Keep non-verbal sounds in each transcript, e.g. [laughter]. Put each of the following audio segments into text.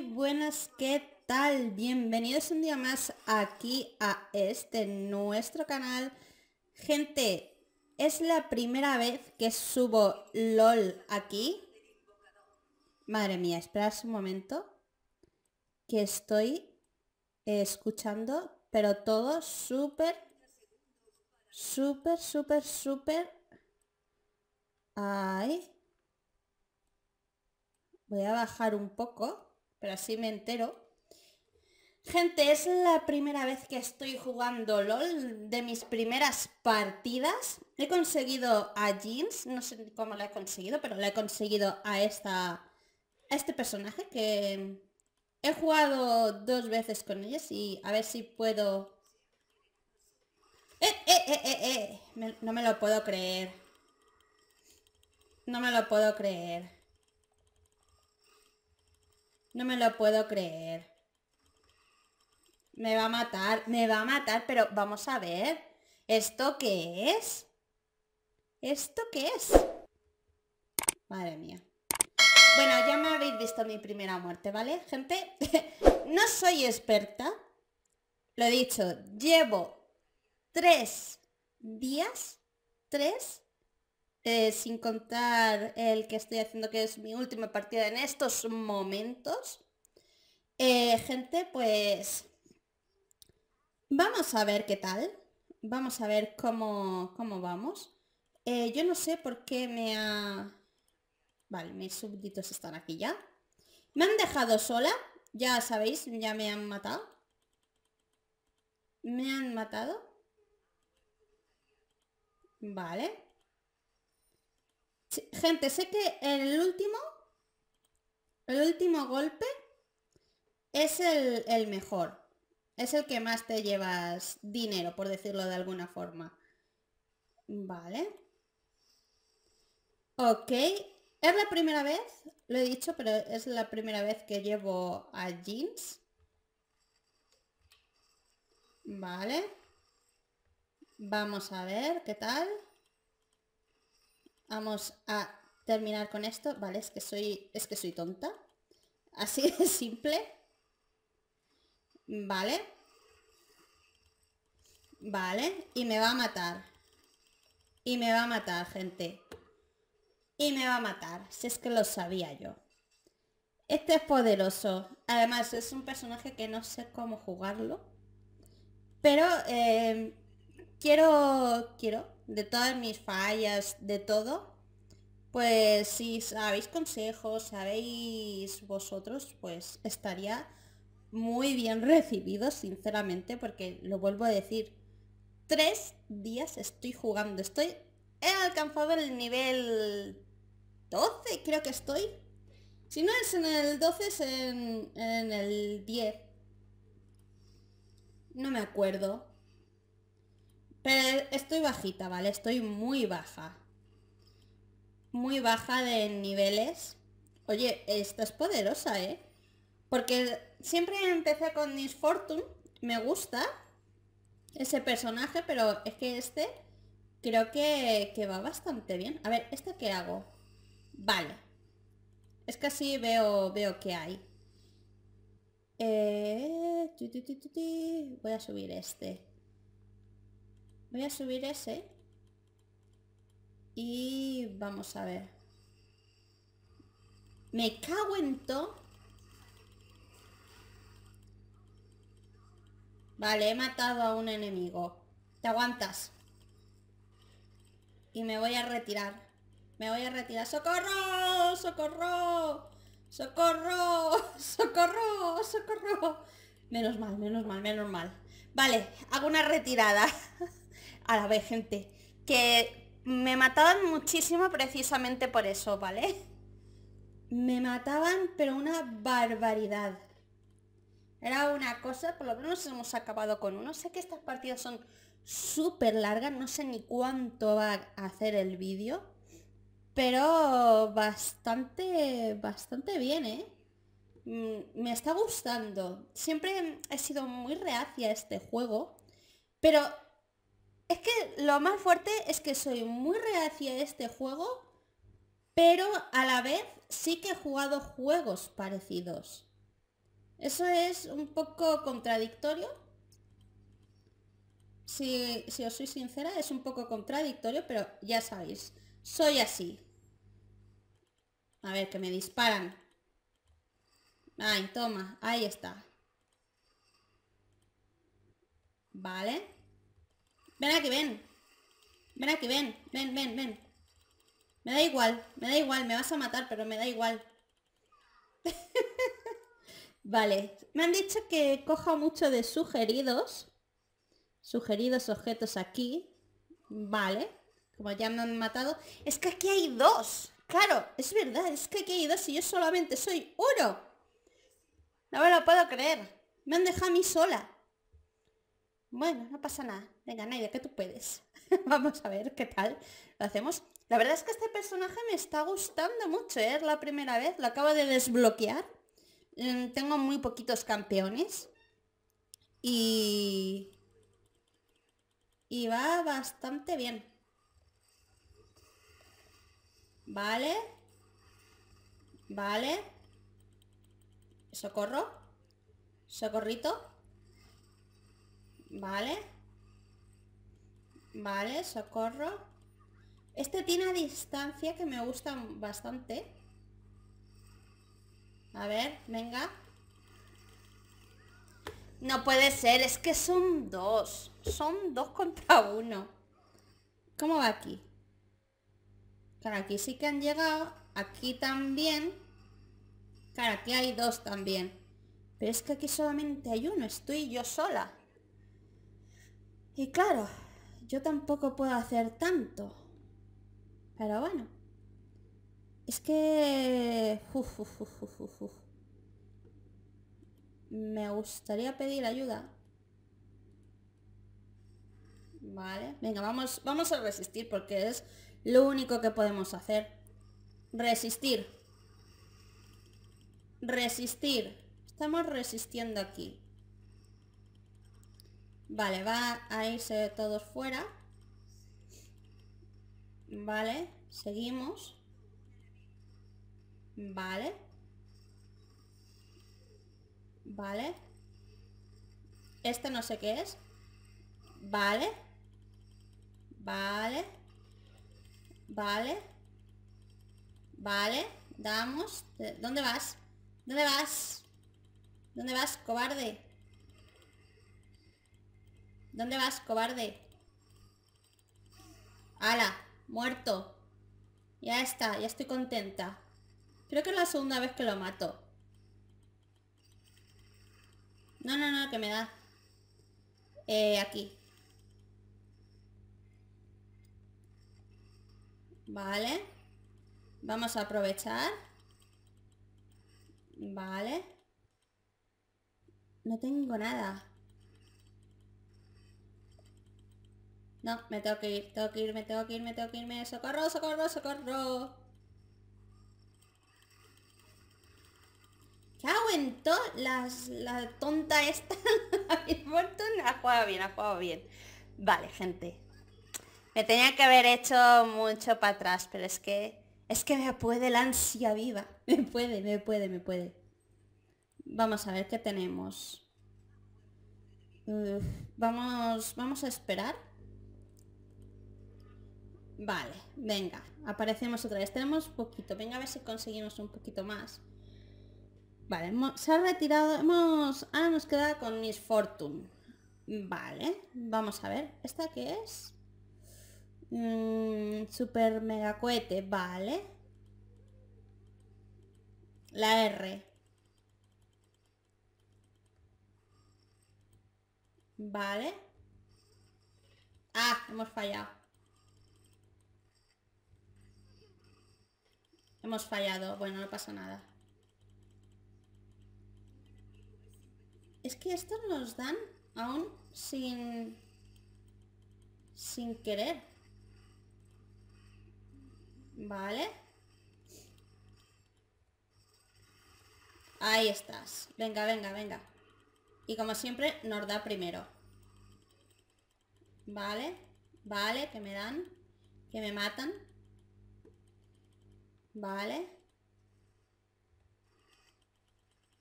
buenas, ¿qué tal? Bienvenidos un día más aquí a este nuestro canal. Gente, es la primera vez que subo LOL aquí. Madre mía, esperad un momento. Que estoy escuchando, pero todo súper, súper, súper, súper... Ay. Voy a bajar un poco pero así me entero. Gente, es la primera vez que estoy jugando LOL de mis primeras partidas. He conseguido a Jeans, no sé cómo la he conseguido, pero la he conseguido a esta este personaje que he jugado dos veces con ella y a ver si puedo... ¡Eh, eh, eh, eh, eh. no me lo puedo creer. No me lo puedo creer. No me lo puedo creer. Me va a matar, me va a matar, pero vamos a ver. ¿Esto qué es? ¿Esto qué es? Madre mía. Bueno, ya me habéis visto mi primera muerte, ¿vale, gente? [laughs] no soy experta. Lo he dicho, llevo tres días, tres eh, sin contar el que estoy haciendo que es mi última partida en estos momentos. Eh, gente, pues vamos a ver qué tal. Vamos a ver cómo, cómo vamos. Eh, yo no sé por qué me ha... Vale, mis súbditos están aquí ya. Me han dejado sola, ya sabéis, ya me han matado. Me han matado. Vale. Gente, sé que el último, el último golpe es el, mejor. Es el que más te llevas dinero, por decirlo de alguna forma. Vale. Ok. Es la primera vez, lo he dicho, pero es la primera vez que llevo a jeans. Vale. Vamos a ver qué tal. Vamos a terminar con esto. Vale, es que soy, es que soy tonta. Así de [laughs] simple. Vale. Vale. Y me va a matar. Y me va a matar, gente. Y me va a matar. Si es que lo sabía yo. Este es poderoso. Además, es un personaje que no sé cómo jugarlo. Pero eh, quiero... Quiero de todas mis fallas, de todo, pues si sabéis consejos, sabéis vosotros, pues estaría muy bien [laughs] recibido, sinceramente, porque lo vuelvo a decir, tres días estoy jugando, estoy, he alcanzado el nivel 12, creo que estoy. Si no es en el 12, es en, en el 10. No me acuerdo. Pero estoy bajita, ¿vale? Estoy muy baja. Muy baja de niveles. Oye, esta es poderosa, ¿eh? Porque siempre empecé con misfortune Me gusta ese personaje, pero es que este creo que, va bastante bien. A ver, ¿esta qué hago? Vale. Es que así veo, veo que hay. Eh, Voy a subir este. Voy a subir ese. Y vamos a ver. Me cago en todo. Vale, he matado a un enemigo. Te aguantas. Y me voy a retirar. Me voy a retirar. ¡Socorro! ¡Socorro! ¡Socorro! [laughs] ¡Socorro! ¡Socorro! Menos mal, menos mal, menos mal. Vale, hago una retirada. [laughs] a la vez, gente. Que me mataban muchísimo precisamente por eso, ¿vale? Me mataban, pero una barbaridad. Era una cosa, por lo menos hemos acabado con uno. Sé que estas partidas son súper largas, no sé ni cuánto va a hacer el vídeo. Pero bastante, bastante bien, ¿eh? Mm, me está gustando. Siempre he sido muy reacia a este juego. Pero es que lo más fuerte es que soy muy reacia a este juego, pero a la vez sí que he jugado juegos parecidos. Eso es un poco contradictorio. Si, si os soy sincera, es un poco contradictorio, pero ya sabéis, soy así. A ver, que me disparan. Ay, toma, ahí está. Vale. Ven aquí, ven. Ven aquí, ven. Ven, ven, ven. Me da igual, me da igual, me vas a matar, pero me da igual. [laughs] vale, me han dicho que coja mucho de sugeridos. Sugeridos objetos aquí. Vale, como ya me han matado. Es que aquí hay dos. Claro, es verdad, es que aquí hay dos y yo solamente soy uno. No me lo puedo creer. Me han dejado a mí sola. Bueno, no pasa nada. Venga, Naya, que tú puedes. [laughs] Vamos a ver qué tal lo hacemos. La verdad es que este personaje me está gustando mucho, ¿eh? es la primera vez, lo acabo de desbloquear. Mm, tengo muy poquitos campeones. Y... Y va bastante bien. Vale. Vale. Socorro. Socorrito. Vale. Vale, socorro. Este tiene a distancia que me gusta bastante. A ver, venga. No puede ser, es que son dos. Son dos contra uno. ¿Cómo va aquí? Claro, aquí sí que han llegado. Aquí también. Claro, aquí hay dos también. Pero es que aquí solamente hay uno. Estoy yo sola. Y claro, yo tampoco puedo hacer tanto. Pero bueno. Es que... Me gustaría pedir ayuda. Vale. Venga, vamos, vamos a resistir porque es lo único que podemos hacer. Resistir. Resistir. Estamos resistiendo aquí. Vale, va a irse todos fuera. Vale, seguimos. Vale. Vale. Este no sé qué es. Vale. Vale. Vale. Vale. Damos. ¿Dónde vas? ¿Dónde vas? ¿Dónde vas, cobarde? ¿Dónde vas, cobarde? ¡Hala! Muerto. Ya está, ya estoy contenta. Creo que es la segunda vez que lo mato. No, no, no, que me da. Eh, aquí. Vale. Vamos a aprovechar. Vale. No tengo nada. No, me tengo que ir, tengo que irme, tengo que irme, tengo que irme. ¡Socorro, socorro, socorro! ¿Qué hago en La, tonta esta. ha [laughs] jugado bien, ha jugado bien. Vale, gente. Me tenía que haber hecho mucho para atrás, pero es que... Es que me puede la ansia viva. [laughs] Me puede, me puede, me puede. Vamos a ver qué tenemos. vamos, vamos a esperar. Vale, venga, aparecemos otra vez. Tenemos poquito, venga a ver si conseguimos un poquito más. Vale, se ha retirado, hemos... Ah, nos queda con Miss Fortune. Vale, vamos a ver. ¿Esta qué es? Mm, super mega cohete, vale. La R. Vale. Ah, hemos fallado. Hemos fallado. Bueno, no pasa nada. Es que estos nos dan aún sin... Sin querer. Vale. Ahí estás. Venga, venga, venga. Y como siempre, nos da primero. Vale, vale, que me dan. Que me matan. Vale.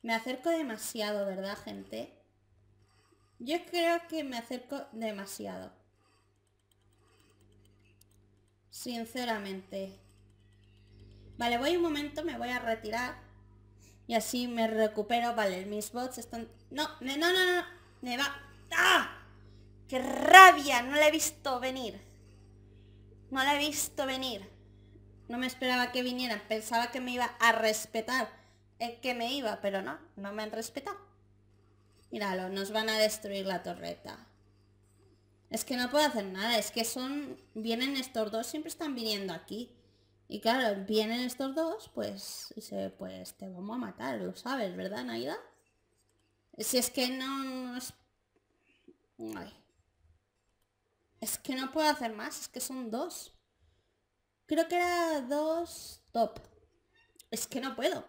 Me acerco demasiado, ¿verdad, gente? Yo creo que me acerco demasiado. Sinceramente. Vale, voy un momento, me voy a retirar. Y así me recupero. Vale, mis bots están... No, no, no, no, Me va... ¡Ah! ¡Qué rabia! No la he visto venir. No la he visto venir. No me esperaba que viniera pensaba que me iba a respetar. Eh, que me iba, pero no, no me han respetado. Míralo, nos van a destruir la torreta. Es que no puedo hacer nada, es que son... Vienen estos dos, siempre están viniendo aquí. Y claro, vienen estos dos, pues... se pues te vamos a matar, lo sabes, ¿verdad, Naida? Si es que no... Es que no puedo hacer más, es que son dos. Creo que era dos top. Es que no puedo.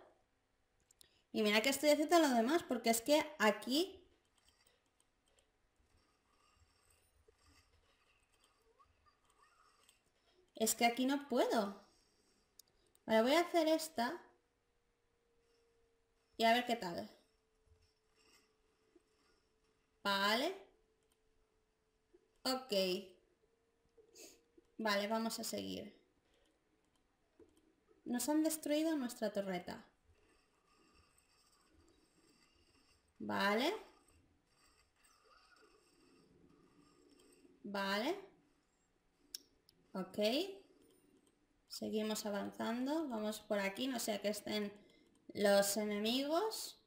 Y mira que estoy haciendo lo demás, porque es que aquí... Es que aquí no puedo. Vale, voy a hacer esta. Y a ver qué tal. Vale. Ok. Vale, vamos a seguir. Nos han destruido nuestra torreta. Vale. Vale. Ok. Seguimos avanzando. Vamos por aquí, no sea que estén los enemigos.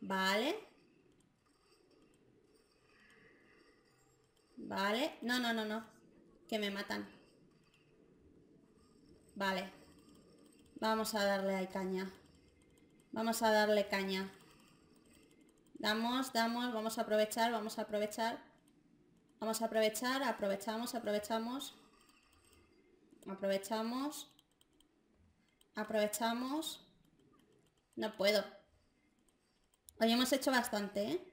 Vale. Vale. No, no, no, no que me matan. Vale. Vamos a darle a caña. Vamos a darle caña. Damos, damos, vamos a aprovechar, vamos a aprovechar. Vamos a aprovechar, aprovechamos, aprovechamos. Aprovechamos. Aprovechamos. No puedo. Hoy hemos hecho bastante, ¿eh?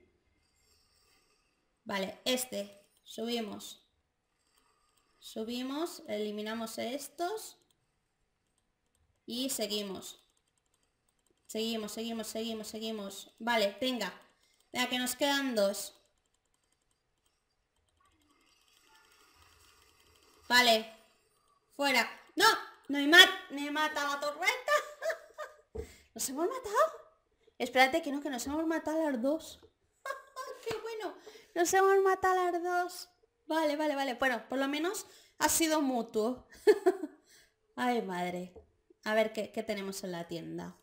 Vale, este. Subimos subimos, eliminamos estos y seguimos. Seguimos, seguimos, seguimos, seguimos. Vale, venga. Venga, que nos quedan dos. Vale. Fuera. ¡No! no ¡Me, mat me mata la tormenta! [laughs] ¿Nos hemos matado? Espérate que no, que nos hemos matado a las dos. [laughs] ¡Qué bueno! Nos hemos matado a las dos. Vale, vale, vale. Bueno, por lo menos ha sido mutuo. [laughs] Ay, madre. A ver ¿qué, tenemos en la tienda.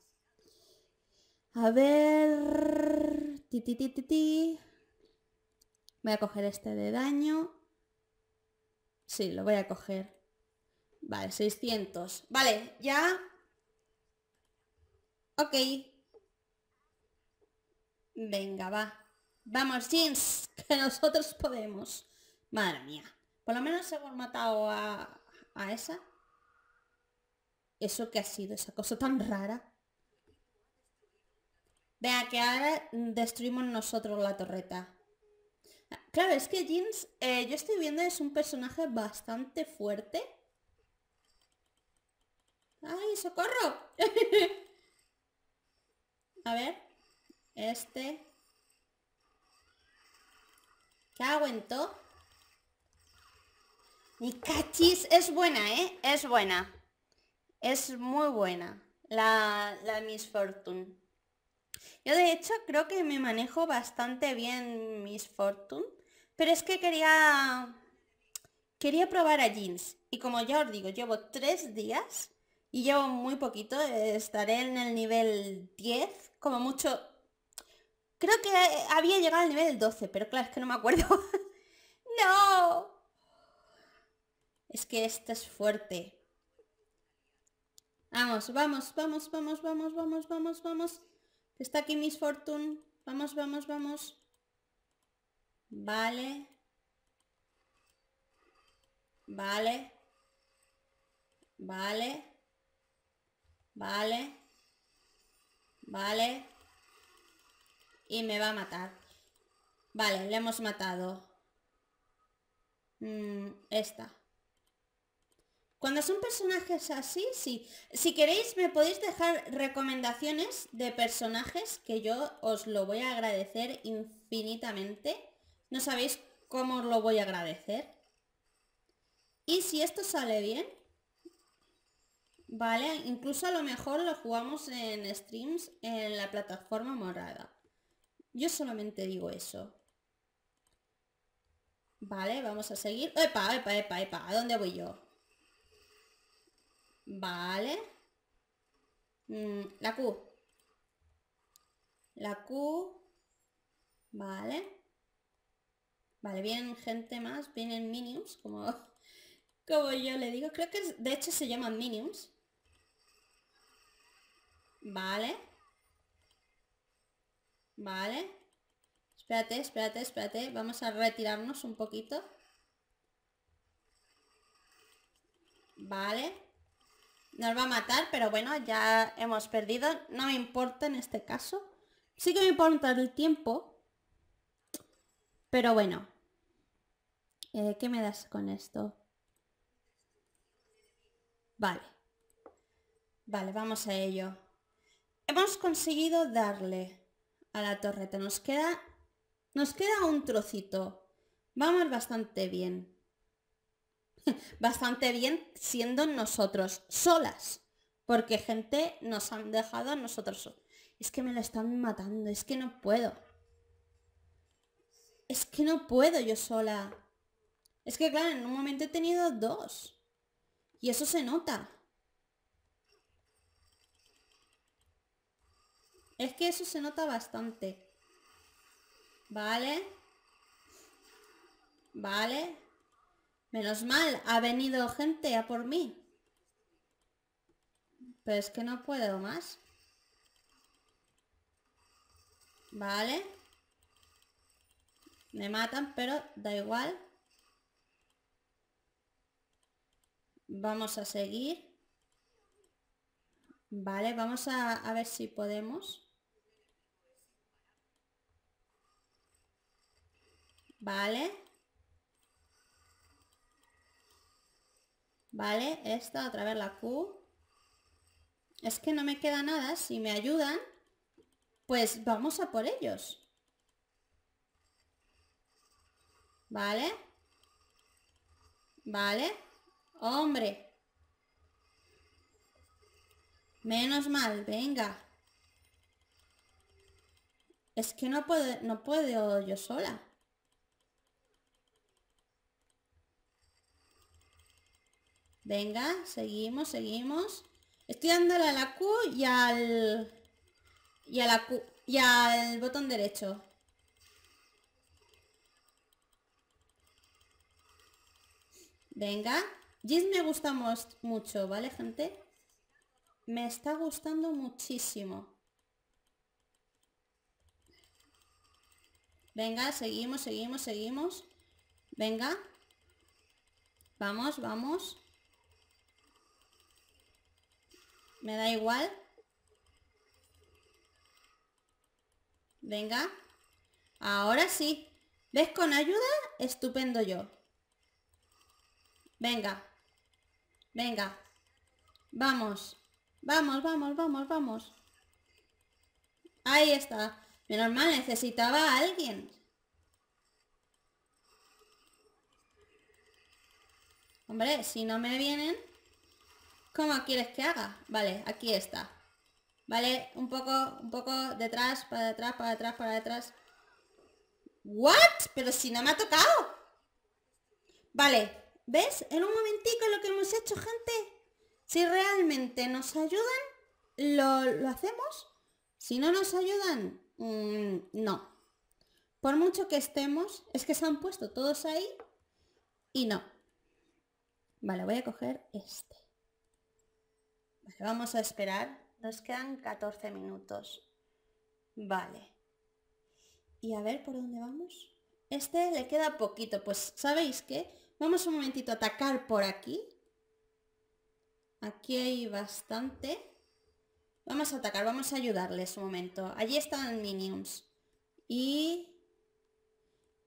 A ver... Ti, ti, ti, Voy a coger este de daño. Sí, lo voy a coger. Vale, 600. Vale, ya... Ok. Venga, va. Vamos, jeans, [laughs] que nosotros podemos. Madre mía. Por lo menos hemos matado a, esa. ¿Eso que ha sido? Esa cosa tan rara. Vea que ahora destruimos nosotros la torreta. Claro, es que Jeans, eh, yo estoy viendo, es un personaje bastante fuerte. ¡Ay, socorro! [laughs] A ver. Este. ¿Qué aguantó y cachis es buena, ¿eh? Es buena. Es muy buena la, la Miss Fortune. Yo de hecho creo que me manejo bastante bien Miss Fortune. Pero es que quería... Quería probar a Jeans. Y como ya os digo, llevo tres días y llevo muy poquito. Estaré en el nivel 10. Como mucho... Creo que había llegado al nivel 12, pero claro, es que no me acuerdo. [laughs] ¡No! Es que esta es fuerte. Vamos, vamos, vamos, vamos, vamos, vamos, vamos, vamos. Está aquí Miss Fortune. Vamos, vamos, vamos. Vale. Vale. Vale. Vale. Vale. Y me va a matar. Vale, le hemos matado. Mm, esta. Cuando son personajes así, sí. Si queréis, me podéis dejar recomendaciones de personajes que yo os lo voy a agradecer infinitamente. No sabéis cómo os lo voy a agradecer. Y si esto sale bien, vale, incluso a lo mejor lo jugamos en streams en la plataforma morada. Yo solamente digo eso. Vale, vamos a seguir. ¡Epa, epa, epa, epa! ¿A dónde voy yo? Vale. Mm, la Q. La Q. Vale. Vale, vienen gente más, vienen minions, como, [laughs] como yo le digo. Creo que de hecho se llaman minions. Vale. Vale. Espérate, espérate, espérate. Vamos a retirarnos un poquito. Vale. Nos va a matar, pero bueno, ya hemos perdido. No me importa en este caso. Sí que me importa el tiempo. Pero bueno. Eh, ¿Qué me das con esto? Vale. Vale, vamos a ello. Hemos conseguido darle a la torreta. Nos queda, nos queda un trocito. Vamos bastante bien. [laughs] bastante bien siendo nosotros solas, porque gente nos han dejado a nosotros Es que me lo están matando, es que no puedo. Es que no puedo yo sola. Es que claro, en un momento he tenido dos. Y eso se nota. Es que eso se nota bastante. Vale. Vale. Menos mal, ha venido gente a por mí. Pero es que no puedo más. Vale. Me matan, pero da igual. Vamos a seguir. Vale, vamos a, a ver si podemos. Vale. ¿vale? Esta, otra vez la Q. Es que no me queda nada, si me ayudan, pues vamos a por ellos. ¿Vale? ¿Vale? ¡Hombre! Menos mal, venga. Es que no puedo, no puedo yo sola. Venga, seguimos, seguimos. Estoy dándole a la Q y al... Y a la Y al botón derecho. Venga. y me gusta mucho, ¿vale, gente? Me está gustando muchísimo. Venga, seguimos, seguimos, seguimos. Venga. Vamos, vamos. Me da igual. Venga. Ahora sí. ¿Ves con ayuda? Estupendo yo. Venga. Venga. Vamos. Vamos, vamos, vamos, vamos. Ahí está. Menos mal, necesitaba a alguien. Hombre, si no me vienen... ¿Cómo quieres que haga? Vale, aquí está. Vale, un poco, un poco detrás, para detrás, para detrás, para detrás. ¿What? Pero si no me ha tocado. Vale, ¿ves? En un momentico lo que hemos hecho, gente. Si realmente nos ayudan, lo, lo hacemos. Si no nos ayudan, mm, no. Por mucho que estemos, es que se han puesto todos ahí y no. Vale, voy a coger este. Vamos a esperar. Nos quedan 14 minutos. Vale. Y a ver por dónde vamos. Este le queda poquito. Pues, ¿sabéis que Vamos un momentito a atacar por aquí. Aquí hay bastante. Vamos a atacar, vamos a ayudarles un momento. Allí están minions. Y...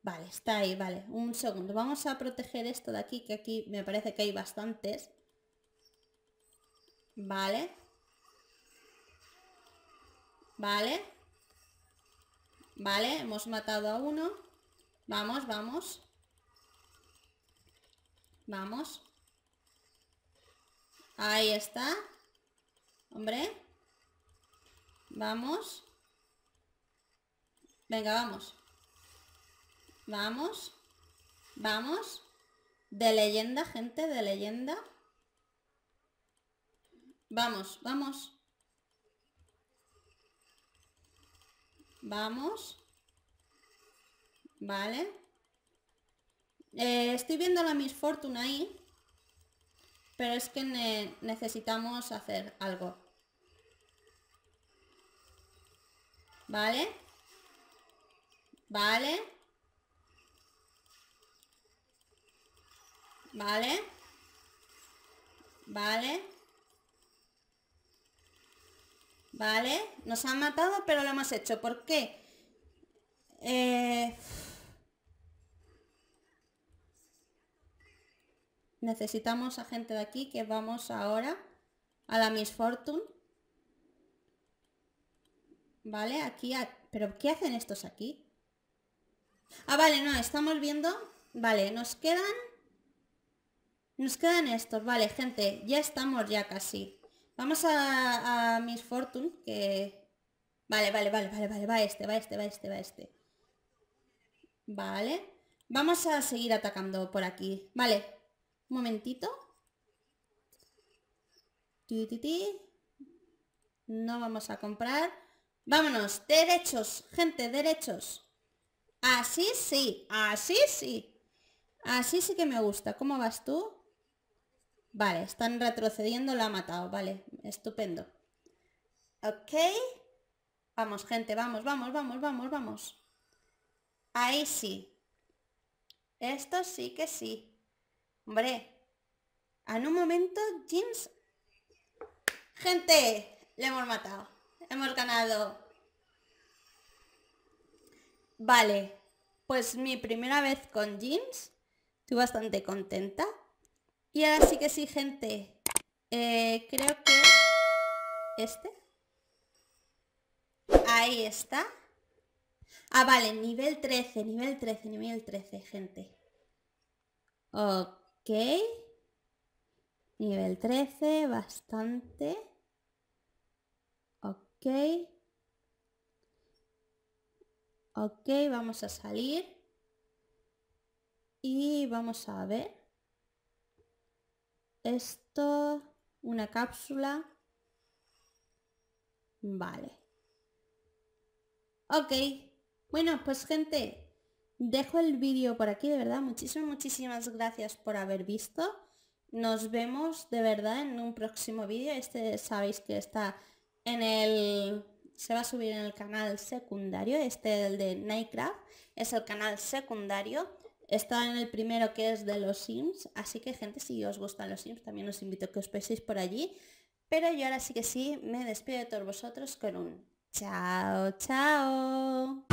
Vale, está ahí, vale. Un segundo. Vamos a proteger esto de aquí, que aquí me parece que hay bastantes. Vale. Vale. Vale, hemos matado a uno. Vamos, vamos. Vamos. Ahí está. Hombre. Vamos. Venga, vamos. Vamos. Vamos. De leyenda, gente, de leyenda. Vamos, vamos. Vamos. Vale. Eh, estoy viendo la Miss ahí. Pero es que necesitamos hacer algo. Vale. Vale. Vale. Vale. ¿Vale? Nos han matado, pero lo hemos hecho. ¿Por qué? Eh, necesitamos a gente de aquí que vamos ahora a la Miss Fortune. Vale, aquí... ¿Pero qué hacen estos aquí? Ah, vale, no, estamos viendo... Vale, nos quedan... Nos quedan estos. Vale, gente, ya estamos ya casi. Vamos a, Miss Fortune, que... Vale, vale, vale, vale, vale, va este, va este, va este, va este. Vale. Vamos a seguir atacando por aquí. Vale. Un momentito. No vamos a comprar. Vámonos. Derechos, gente, derechos. Así sí, así sí. Así sí que me gusta. ¿Cómo vas tú? Vale, están retrocediendo, la ha matado. Vale, estupendo. Ok. Vamos, gente, vamos, vamos, vamos, vamos, vamos. Ahí sí. Esto sí que sí. Hombre. En un momento, jeans. Gente, le hemos matado. Hemos ganado. Vale. Pues mi primera vez con jeans. Estoy bastante contenta. Y ahora sí que sí, gente. Eh, creo que... ¿Este? Ahí está. Ah, vale, nivel 13, nivel 13, nivel 13, gente. Ok. Nivel 13, bastante. Ok. Ok, vamos a salir. Y vamos a ver esto, una cápsula. Vale. Ok. Bueno, pues gente, dejo el vídeo por aquí, de verdad. Muchísimas, muchísimas gracias por haber visto. Nos vemos, de verdad, en un próximo vídeo. Este sabéis que está en el... Se va a subir en el canal secundario. Este, el de Nightcraft, es el canal secundario estaba en el primero que es de los Sims, así que gente, si os gustan los Sims, también os invito a que os paséis por allí. Pero yo ahora sí que sí, me despido de todos vosotros con un chao, chao.